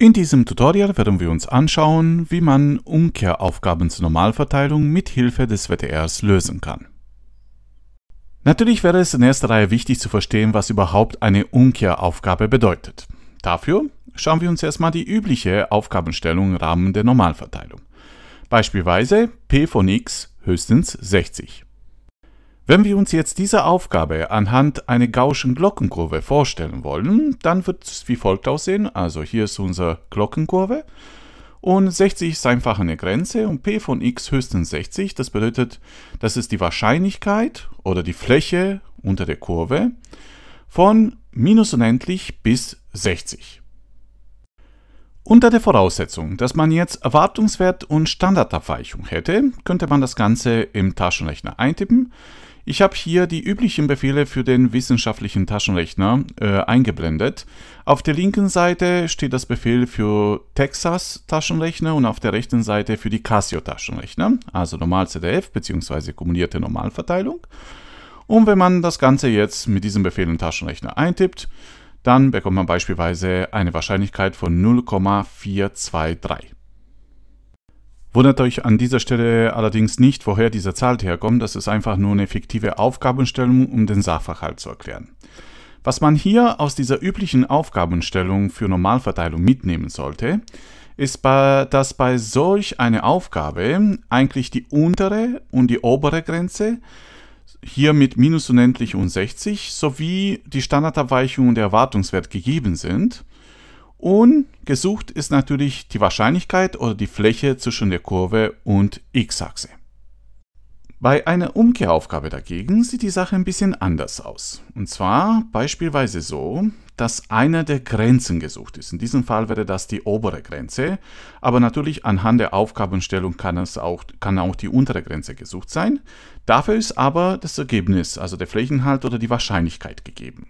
In diesem Tutorial werden wir uns anschauen, wie man Umkehraufgaben zur Normalverteilung mit Hilfe des WTRs lösen kann. Natürlich wäre es in erster Reihe wichtig zu verstehen, was überhaupt eine Umkehraufgabe bedeutet. Dafür schauen wir uns erstmal die übliche Aufgabenstellung im Rahmen der Normalverteilung. Beispielsweise p von x höchstens 60. Wenn wir uns jetzt diese Aufgabe anhand einer gaußschen Glockenkurve vorstellen wollen, dann wird es wie folgt aussehen. Also hier ist unsere Glockenkurve und 60 ist einfach eine Grenze und p von x höchstens 60. Das bedeutet, das ist die Wahrscheinlichkeit oder die Fläche unter der Kurve von minus unendlich bis 60. Unter der Voraussetzung, dass man jetzt Erwartungswert und Standardabweichung hätte, könnte man das Ganze im Taschenrechner eintippen ich habe hier die üblichen Befehle für den wissenschaftlichen Taschenrechner äh, eingeblendet. Auf der linken Seite steht das Befehl für Texas Taschenrechner und auf der rechten Seite für die Casio Taschenrechner, also Normal ZDF bzw. kumulierte Normalverteilung. Und wenn man das Ganze jetzt mit diesem Befehl im Taschenrechner eintippt, dann bekommt man beispielsweise eine Wahrscheinlichkeit von 0,423. Wundert euch an dieser Stelle allerdings nicht, woher diese Zahl herkommt. Das ist einfach nur eine fiktive Aufgabenstellung, um den Sachverhalt zu erklären. Was man hier aus dieser üblichen Aufgabenstellung für Normalverteilung mitnehmen sollte, ist, dass bei solch einer Aufgabe eigentlich die untere und die obere Grenze hier mit minus unendlich und 60 sowie die Standardabweichung und der Erwartungswert gegeben sind und gesucht ist natürlich die Wahrscheinlichkeit oder die Fläche zwischen der Kurve und x-Achse. Bei einer Umkehraufgabe dagegen sieht die Sache ein bisschen anders aus. Und zwar beispielsweise so, dass einer der Grenzen gesucht ist. In diesem Fall wäre das die obere Grenze, aber natürlich anhand der Aufgabenstellung kann, es auch, kann auch die untere Grenze gesucht sein. Dafür ist aber das Ergebnis, also der Flächenhalt oder die Wahrscheinlichkeit gegeben.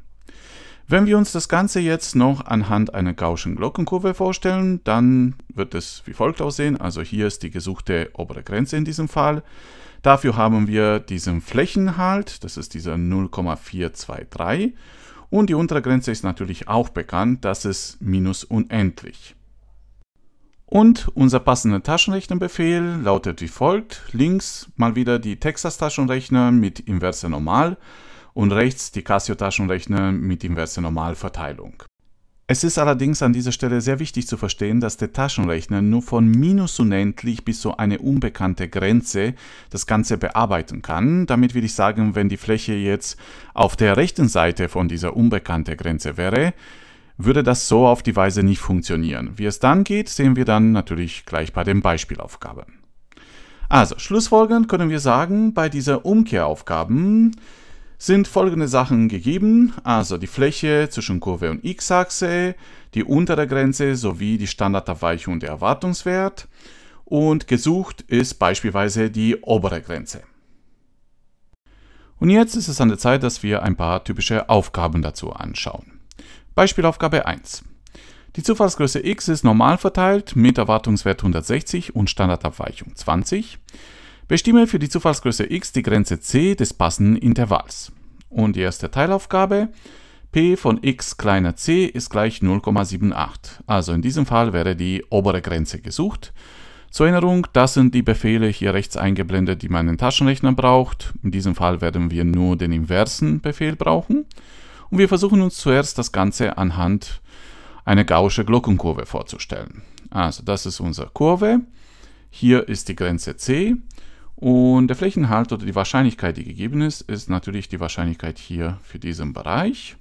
Wenn wir uns das Ganze jetzt noch anhand einer Gaußschen Glockenkurve vorstellen, dann wird es wie folgt aussehen. Also hier ist die gesuchte obere Grenze in diesem Fall. Dafür haben wir diesen Flächenhalt, das ist dieser 0,423. Und die untere Grenze ist natürlich auch bekannt, das ist minus unendlich. Und unser passender Taschenrechnerbefehl lautet wie folgt. Links mal wieder die Texas-Taschenrechner mit inverser Normal und rechts die Casio-Taschenrechner mit inverser Normalverteilung. Es ist allerdings an dieser Stelle sehr wichtig zu verstehen, dass der Taschenrechner nur von minus unendlich bis so eine unbekannte Grenze das Ganze bearbeiten kann. Damit würde ich sagen, wenn die Fläche jetzt auf der rechten Seite von dieser unbekannten Grenze wäre, würde das so auf die Weise nicht funktionieren. Wie es dann geht, sehen wir dann natürlich gleich bei den Beispielaufgaben. Also, schlussfolgernd können wir sagen, bei dieser Umkehraufgaben sind folgende Sachen gegeben, also die Fläche zwischen Kurve und x-Achse, die untere Grenze sowie die Standardabweichung der Erwartungswert und gesucht ist beispielsweise die obere Grenze. Und jetzt ist es an der Zeit, dass wir ein paar typische Aufgaben dazu anschauen. Beispielaufgabe 1. Die Zufallsgröße x ist normal verteilt mit Erwartungswert 160 und Standardabweichung 20. Bestimme für die Zufallsgröße x die Grenze c des passenden Intervalls. Und die erste Teilaufgabe, p von x kleiner c ist gleich 0,78. Also in diesem Fall wäre die obere Grenze gesucht. Zur Erinnerung, das sind die Befehle hier rechts eingeblendet, die man in Taschenrechner braucht. In diesem Fall werden wir nur den inversen Befehl brauchen. Und wir versuchen uns zuerst das Ganze anhand einer gaußsche Glockenkurve vorzustellen. Also das ist unsere Kurve. Hier ist die Grenze c. Und der Flächenhalt oder die Wahrscheinlichkeit, die gegeben ist, ist natürlich die Wahrscheinlichkeit hier für diesen Bereich.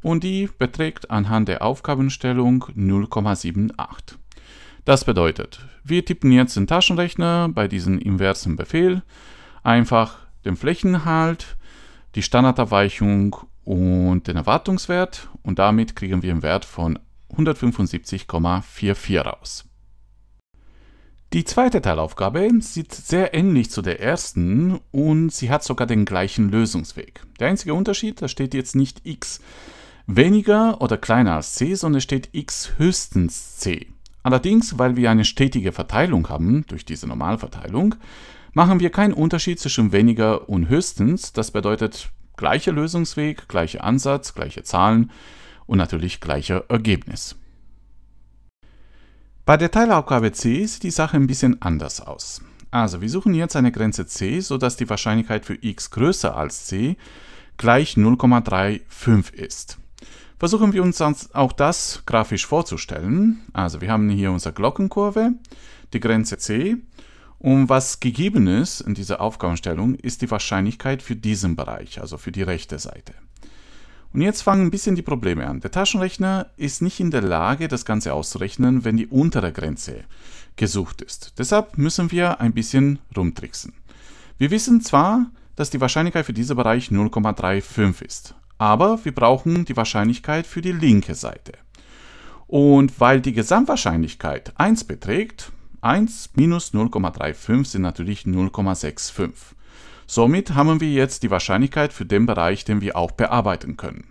Und die beträgt anhand der Aufgabenstellung 0,78. Das bedeutet, wir tippen jetzt den Taschenrechner bei diesem inversen Befehl einfach den Flächenhalt, die Standardabweichung und den Erwartungswert und damit kriegen wir einen Wert von 175,44 raus. Die zweite Teilaufgabe sieht sehr ähnlich zu der ersten und sie hat sogar den gleichen Lösungsweg. Der einzige Unterschied, da steht jetzt nicht x weniger oder kleiner als c, sondern steht x höchstens c. Allerdings, weil wir eine stetige Verteilung haben, durch diese Normalverteilung, machen wir keinen Unterschied zwischen weniger und höchstens. Das bedeutet gleicher Lösungsweg, gleicher Ansatz, gleiche Zahlen und natürlich gleicher Ergebnis. Bei der Teilaufgabe c sieht die Sache ein bisschen anders aus. Also wir suchen jetzt eine Grenze c, sodass die Wahrscheinlichkeit für x größer als c gleich 0,35 ist. Versuchen wir uns auch das grafisch vorzustellen. Also wir haben hier unsere Glockenkurve, die Grenze c und was gegeben ist in dieser Aufgabenstellung ist die Wahrscheinlichkeit für diesen Bereich, also für die rechte Seite. Und jetzt fangen ein bisschen die Probleme an. Der Taschenrechner ist nicht in der Lage, das Ganze auszurechnen, wenn die untere Grenze gesucht ist. Deshalb müssen wir ein bisschen rumtricksen. Wir wissen zwar, dass die Wahrscheinlichkeit für diesen Bereich 0,35 ist, aber wir brauchen die Wahrscheinlichkeit für die linke Seite. Und weil die Gesamtwahrscheinlichkeit 1 beträgt, 1 minus 0,35 sind natürlich 0,65. Somit haben wir jetzt die Wahrscheinlichkeit für den Bereich, den wir auch bearbeiten können.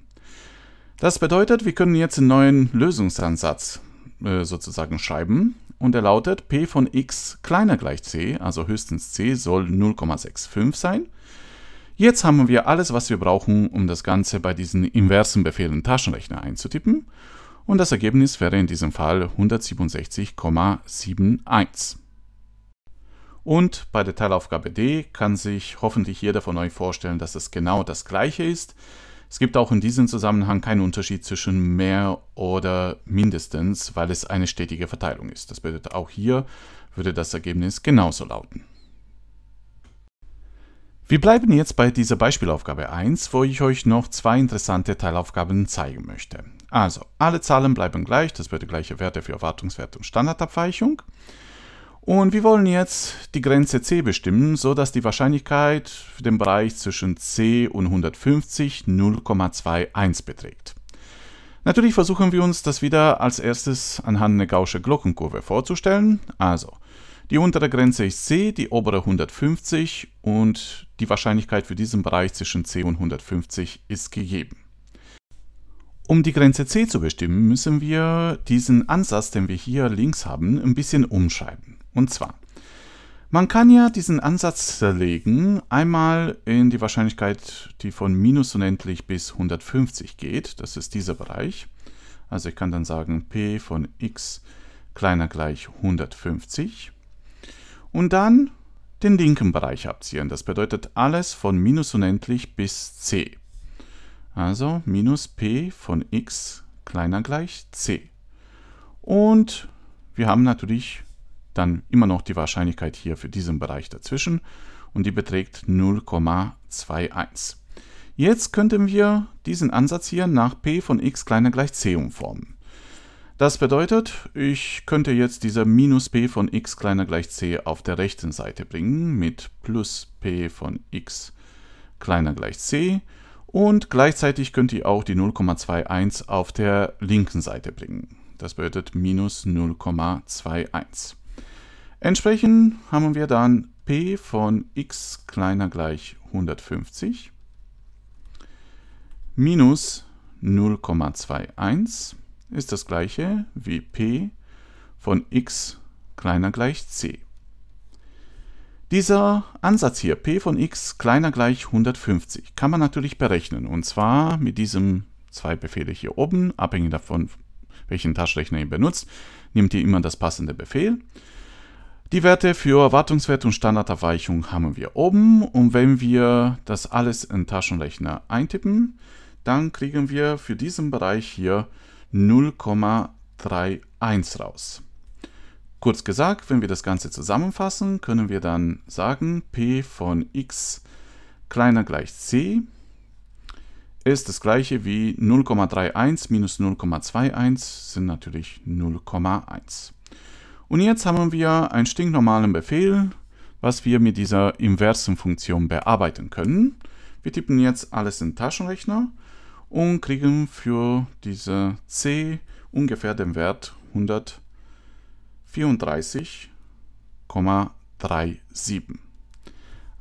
Das bedeutet, wir können jetzt einen neuen Lösungsansatz äh, sozusagen schreiben und er lautet p von x kleiner gleich c, also höchstens c soll 0,65 sein. Jetzt haben wir alles, was wir brauchen, um das Ganze bei diesen inversen Befehlen Taschenrechner einzutippen und das Ergebnis wäre in diesem Fall 167,71. Und bei der Teilaufgabe D kann sich hoffentlich jeder von euch vorstellen, dass es genau das gleiche ist. Es gibt auch in diesem Zusammenhang keinen Unterschied zwischen mehr oder mindestens, weil es eine stetige Verteilung ist. Das bedeutet, auch hier würde das Ergebnis genauso lauten. Wir bleiben jetzt bei dieser Beispielaufgabe 1, wo ich euch noch zwei interessante Teilaufgaben zeigen möchte. Also, alle Zahlen bleiben gleich, das bedeutet gleiche Werte für Erwartungswert und Standardabweichung. Und wir wollen jetzt die Grenze c bestimmen, so dass die Wahrscheinlichkeit für den Bereich zwischen c und 150 0,21 beträgt. Natürlich versuchen wir uns das wieder als erstes anhand einer Gaußsche Glockenkurve vorzustellen. Also, die untere Grenze ist c, die obere 150 und die Wahrscheinlichkeit für diesen Bereich zwischen c und 150 ist gegeben. Um die Grenze c zu bestimmen, müssen wir diesen Ansatz, den wir hier links haben, ein bisschen umschreiben. Und zwar, man kann ja diesen Ansatz zerlegen, einmal in die Wahrscheinlichkeit, die von minus unendlich bis 150 geht, das ist dieser Bereich. Also ich kann dann sagen, p von x kleiner gleich 150. Und dann den linken Bereich abziehen. Das bedeutet alles von minus unendlich bis c. Also minus p von x kleiner gleich c. Und wir haben natürlich dann immer noch die Wahrscheinlichkeit hier für diesen Bereich dazwischen und die beträgt 0,21. Jetzt könnten wir diesen Ansatz hier nach p von x kleiner gleich c umformen. Das bedeutet, ich könnte jetzt diese minus p von x kleiner gleich c auf der rechten Seite bringen mit plus p von x kleiner gleich c und gleichzeitig könnte ich auch die 0,21 auf der linken Seite bringen. Das bedeutet minus 0,21. Entsprechend haben wir dann p von x kleiner gleich 150 minus 0,21 ist das gleiche wie p von x kleiner gleich c. Dieser Ansatz hier, p von x kleiner gleich 150, kann man natürlich berechnen. Und zwar mit diesem zwei Befehle hier oben, abhängig davon, welchen Taschenrechner ihr benutzt, nehmt ihr immer das passende Befehl. Die Werte für Erwartungswert und Standardabweichung haben wir oben und wenn wir das alles in Taschenrechner eintippen, dann kriegen wir für diesen Bereich hier 0,31 raus. Kurz gesagt, wenn wir das Ganze zusammenfassen, können wir dann sagen, p von x kleiner gleich c ist das gleiche wie 0,31 minus 0,21 sind natürlich 0,1. Und jetzt haben wir einen stinknormalen Befehl, was wir mit dieser inversen Funktion bearbeiten können. Wir tippen jetzt alles in den Taschenrechner und kriegen für diese C ungefähr den Wert 134,37.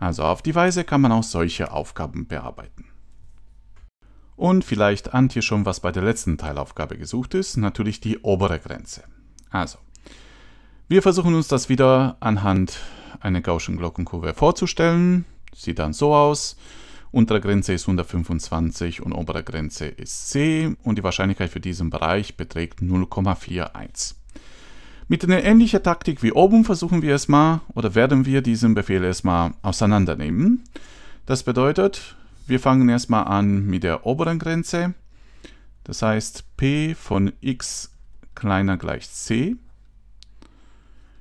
Also auf die Weise kann man auch solche Aufgaben bearbeiten. Und vielleicht ahnt ihr schon, was bei der letzten Teilaufgabe gesucht ist, natürlich die obere Grenze. Also, wir versuchen uns das wieder anhand einer Gaußschen Glockenkurve vorzustellen. Sieht dann so aus. Untere Grenze ist 125 und obere Grenze ist C und die Wahrscheinlichkeit für diesen Bereich beträgt 0,41. Mit einer ähnlichen Taktik wie oben versuchen wir erstmal oder werden wir diesen Befehl erstmal auseinandernehmen. Das bedeutet, wir fangen erstmal an mit der oberen Grenze. Das heißt, p von x kleiner gleich c.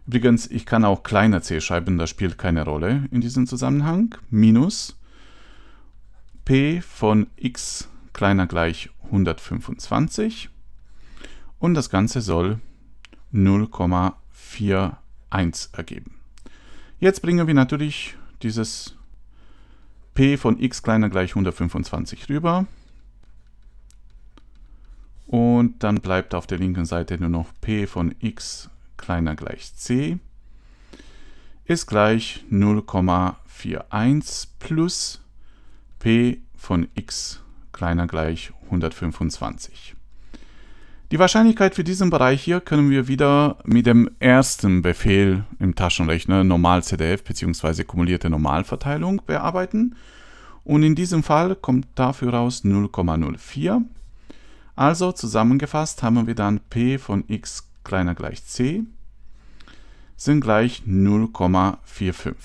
Übrigens, ich kann auch kleine c schreiben, das spielt keine Rolle in diesem Zusammenhang. Minus P von x kleiner gleich 125 und das Ganze soll 0,41 ergeben. Jetzt bringen wir natürlich dieses P von x kleiner gleich 125 rüber. Und dann bleibt auf der linken Seite nur noch P von x kleiner kleiner gleich c ist gleich 0,41 plus p von x kleiner gleich 125. Die Wahrscheinlichkeit für diesen Bereich hier können wir wieder mit dem ersten Befehl im Taschenrechner Normal-CDF bzw. kumulierte Normalverteilung bearbeiten. Und in diesem Fall kommt dafür raus 0,04. Also zusammengefasst haben wir dann p von x kleiner gleich c sind gleich 0,45.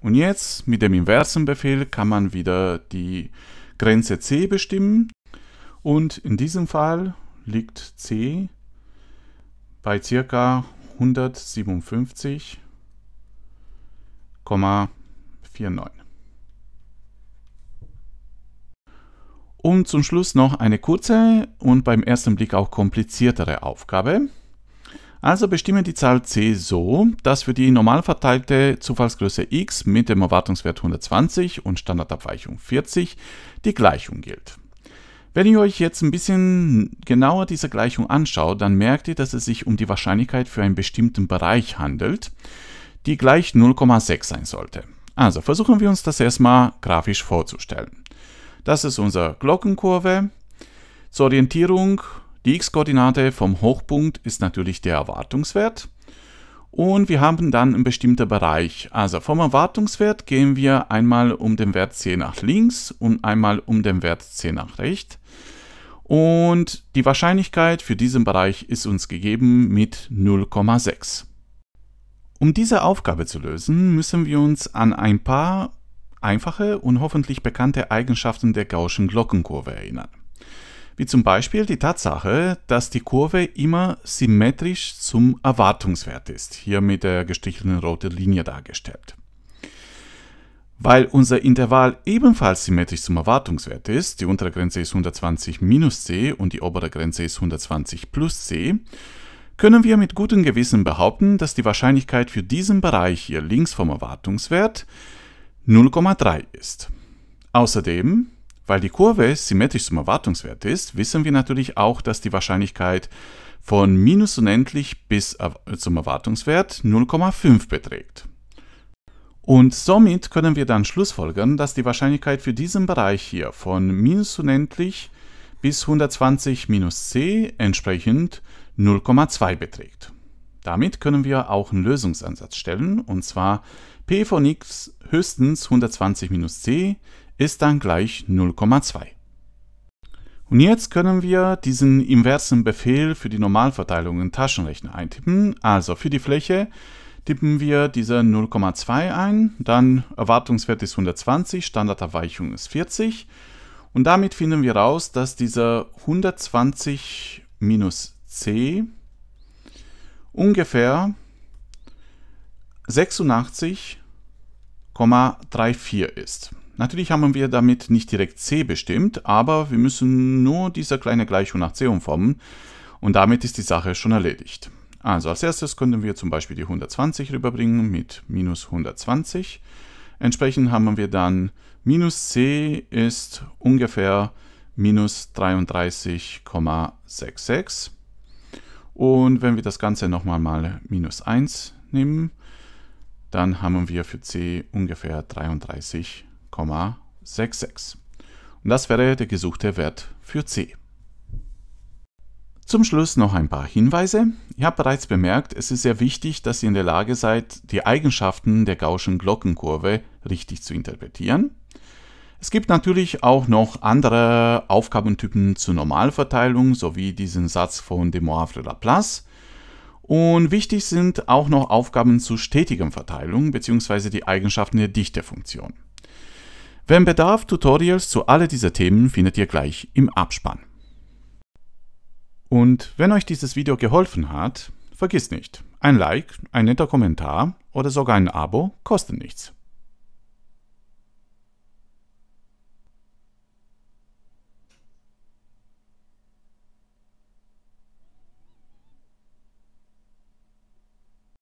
Und jetzt mit dem inversen Befehl kann man wieder die Grenze c bestimmen und in diesem Fall liegt c bei ca. 157,49. Und zum Schluss noch eine kurze und beim ersten Blick auch kompliziertere Aufgabe. Also bestimmen die Zahl c so, dass für die normal verteilte Zufallsgröße x mit dem Erwartungswert 120 und Standardabweichung 40 die Gleichung gilt. Wenn ihr euch jetzt ein bisschen genauer diese Gleichung anschaut, dann merkt ihr, dass es sich um die Wahrscheinlichkeit für einen bestimmten Bereich handelt, die gleich 0,6 sein sollte. Also versuchen wir uns das erstmal grafisch vorzustellen. Das ist unsere Glockenkurve. Zur Orientierung die x-Koordinate vom Hochpunkt ist natürlich der Erwartungswert. Und wir haben dann einen bestimmten Bereich. Also vom Erwartungswert gehen wir einmal um den Wert 10 nach links und einmal um den Wert 10 nach rechts. Und die Wahrscheinlichkeit für diesen Bereich ist uns gegeben mit 0,6. Um diese Aufgabe zu lösen, müssen wir uns an ein paar einfache und hoffentlich bekannte Eigenschaften der Gaußschen Glockenkurve erinnern wie zum Beispiel die Tatsache, dass die Kurve immer symmetrisch zum Erwartungswert ist, hier mit der gestrichelten roten Linie dargestellt. Weil unser Intervall ebenfalls symmetrisch zum Erwartungswert ist, die untere Grenze ist 120 minus c und die obere Grenze ist 120 plus c, können wir mit gutem Gewissen behaupten, dass die Wahrscheinlichkeit für diesen Bereich hier links vom Erwartungswert 0,3 ist. Außerdem weil die Kurve symmetrisch zum Erwartungswert ist, wissen wir natürlich auch, dass die Wahrscheinlichkeit von minus unendlich bis zum Erwartungswert 0,5 beträgt. Und somit können wir dann schlussfolgern, dass die Wahrscheinlichkeit für diesen Bereich hier von minus unendlich bis 120 minus c entsprechend 0,2 beträgt. Damit können wir auch einen Lösungsansatz stellen, und zwar p von x höchstens 120 minus c ist dann gleich 0,2. Und jetzt können wir diesen inversen Befehl für die Normalverteilung im Taschenrechner eintippen. Also für die Fläche tippen wir diese 0,2 ein, dann Erwartungswert ist 120, Standardabweichung ist 40 und damit finden wir raus, dass dieser 120 minus c ungefähr 86,34 ist. Natürlich haben wir damit nicht direkt c bestimmt, aber wir müssen nur diese kleine Gleichung nach c umformen und damit ist die Sache schon erledigt. Also als erstes könnten wir zum Beispiel die 120 rüberbringen mit minus 120. Entsprechend haben wir dann minus c ist ungefähr minus 33,66. Und wenn wir das Ganze nochmal mal minus 1 nehmen, dann haben wir für c ungefähr 33 0,66. Und das wäre der gesuchte Wert für C. Zum Schluss noch ein paar Hinweise. Ihr habt bereits bemerkt, es ist sehr wichtig, dass ihr in der Lage seid, die Eigenschaften der Gausschen Glockenkurve richtig zu interpretieren. Es gibt natürlich auch noch andere Aufgabentypen zur Normalverteilung, sowie diesen Satz von de Moivre-Laplace. Und wichtig sind auch noch Aufgaben zur stetigen Verteilung bzw. die Eigenschaften der Dichtefunktion. Wenn Bedarf, Tutorials zu alle dieser Themen findet ihr gleich im Abspann. Und wenn euch dieses Video geholfen hat, vergiss nicht, ein Like, ein netter Kommentar oder sogar ein Abo kosten nichts.